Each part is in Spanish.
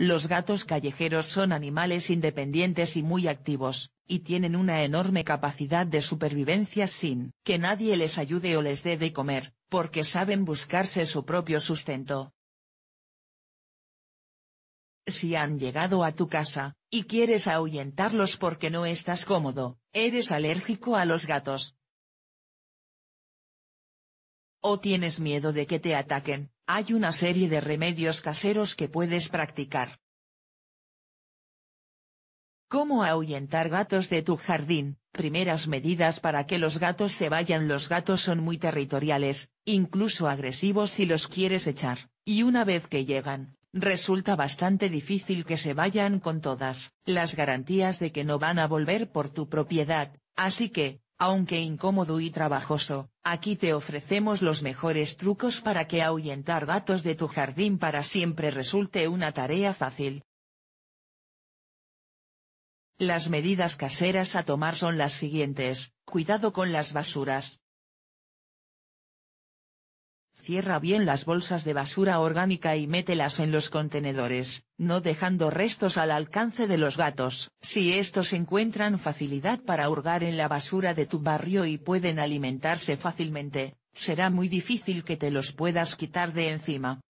Los gatos callejeros son animales independientes y muy activos, y tienen una enorme capacidad de supervivencia sin que nadie les ayude o les dé de comer, porque saben buscarse su propio sustento. Si han llegado a tu casa, y quieres ahuyentarlos porque no estás cómodo, eres alérgico a los gatos. O tienes miedo de que te ataquen, hay una serie de remedios caseros que puedes practicar. ¿Cómo ahuyentar gatos de tu jardín? Primeras medidas para que los gatos se vayan. Los gatos son muy territoriales, incluso agresivos si los quieres echar, y una vez que llegan, resulta bastante difícil que se vayan con todas las garantías de que no van a volver por tu propiedad, así que, aunque incómodo y trabajoso, aquí te ofrecemos los mejores trucos para que ahuyentar gatos de tu jardín para siempre resulte una tarea fácil. Las medidas caseras a tomar son las siguientes, cuidado con las basuras, Cierra bien las bolsas de basura orgánica y mételas en los contenedores, no dejando restos al alcance de los gatos. Si estos encuentran facilidad para hurgar en la basura de tu barrio y pueden alimentarse fácilmente, será muy difícil que te los puedas quitar de encima.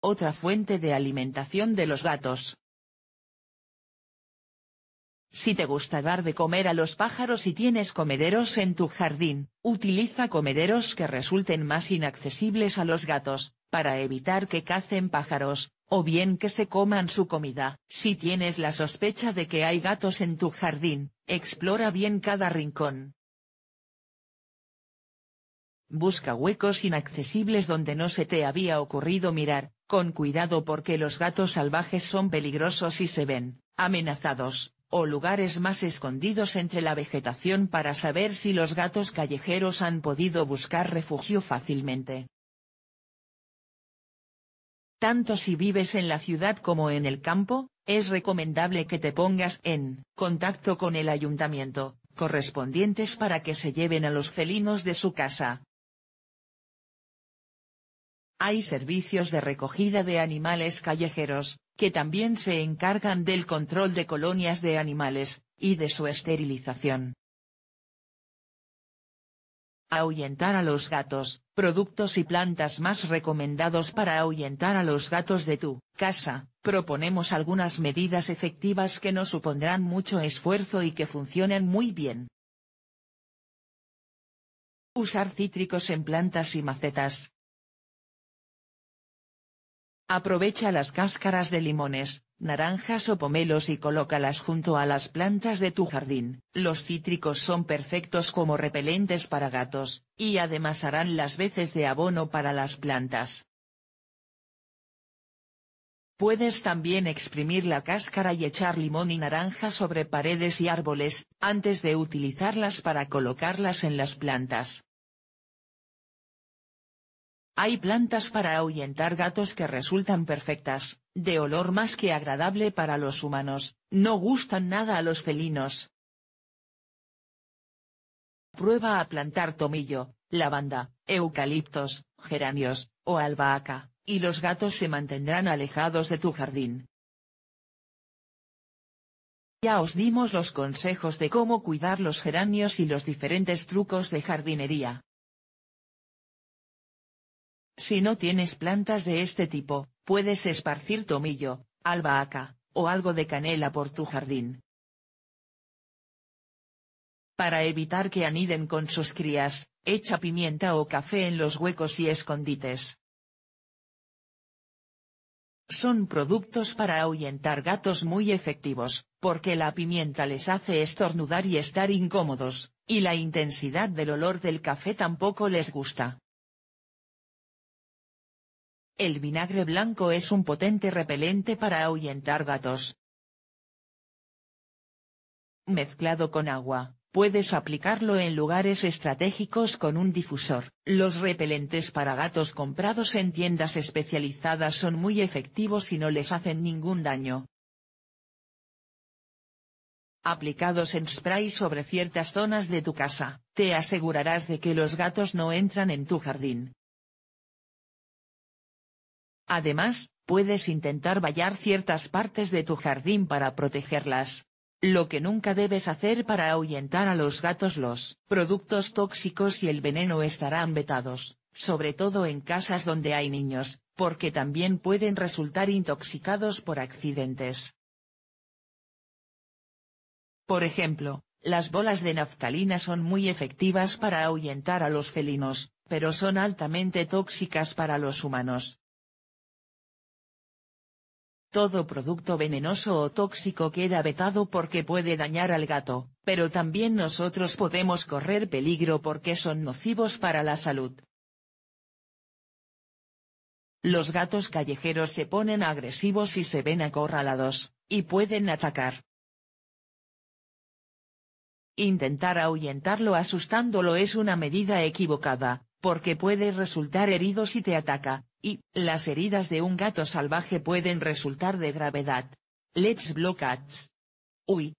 Otra fuente de alimentación de los gatos, si te gusta dar de comer a los pájaros y tienes comederos en tu jardín, utiliza comederos que resulten más inaccesibles a los gatos, para evitar que cacen pájaros, o bien que se coman su comida. Si tienes la sospecha de que hay gatos en tu jardín, explora bien cada rincón. Busca huecos inaccesibles donde no se te había ocurrido mirar, con cuidado porque los gatos salvajes son peligrosos y se ven, amenazados o lugares más escondidos entre la vegetación para saber si los gatos callejeros han podido buscar refugio fácilmente. Tanto si vives en la ciudad como en el campo, es recomendable que te pongas en contacto con el ayuntamiento, correspondientes para que se lleven a los felinos de su casa. Hay servicios de recogida de animales callejeros, que también se encargan del control de colonias de animales, y de su esterilización. Ahuyentar a los gatos, productos y plantas más recomendados para ahuyentar a los gatos de tu casa, proponemos algunas medidas efectivas que no supondrán mucho esfuerzo y que funcionan muy bien. Usar cítricos en plantas y macetas, Aprovecha las cáscaras de limones, naranjas o pomelos y colócalas junto a las plantas de tu jardín. Los cítricos son perfectos como repelentes para gatos, y además harán las veces de abono para las plantas. Puedes también exprimir la cáscara y echar limón y naranja sobre paredes y árboles, antes de utilizarlas para colocarlas en las plantas. Hay plantas para ahuyentar gatos que resultan perfectas, de olor más que agradable para los humanos, no gustan nada a los felinos. Prueba a plantar tomillo, lavanda, eucaliptos, geranios, o albahaca, y los gatos se mantendrán alejados de tu jardín. Ya os dimos los consejos de cómo cuidar los geranios y los diferentes trucos de jardinería. Si no tienes plantas de este tipo, puedes esparcir tomillo, albahaca, o algo de canela por tu jardín. Para evitar que aniden con sus crías, echa pimienta o café en los huecos y escondites. Son productos para ahuyentar gatos muy efectivos, porque la pimienta les hace estornudar y estar incómodos, y la intensidad del olor del café tampoco les gusta. El vinagre blanco es un potente repelente para ahuyentar gatos. Mezclado con agua, puedes aplicarlo en lugares estratégicos con un difusor. Los repelentes para gatos comprados en tiendas especializadas son muy efectivos y no les hacen ningún daño. Aplicados en spray sobre ciertas zonas de tu casa, te asegurarás de que los gatos no entran en tu jardín. Además, puedes intentar vallar ciertas partes de tu jardín para protegerlas. Lo que nunca debes hacer para ahuyentar a los gatos los productos tóxicos y el veneno estarán vetados, sobre todo en casas donde hay niños, porque también pueden resultar intoxicados por accidentes. Por ejemplo, las bolas de naftalina son muy efectivas para ahuyentar a los felinos, pero son altamente tóxicas para los humanos. Todo producto venenoso o tóxico queda vetado porque puede dañar al gato, pero también nosotros podemos correr peligro porque son nocivos para la salud. Los gatos callejeros se ponen agresivos y se ven acorralados, y pueden atacar. Intentar ahuyentarlo asustándolo es una medida equivocada, porque puede resultar herido si te ataca, y las heridas de un gato salvaje pueden resultar de gravedad. Let's block cats. Uy,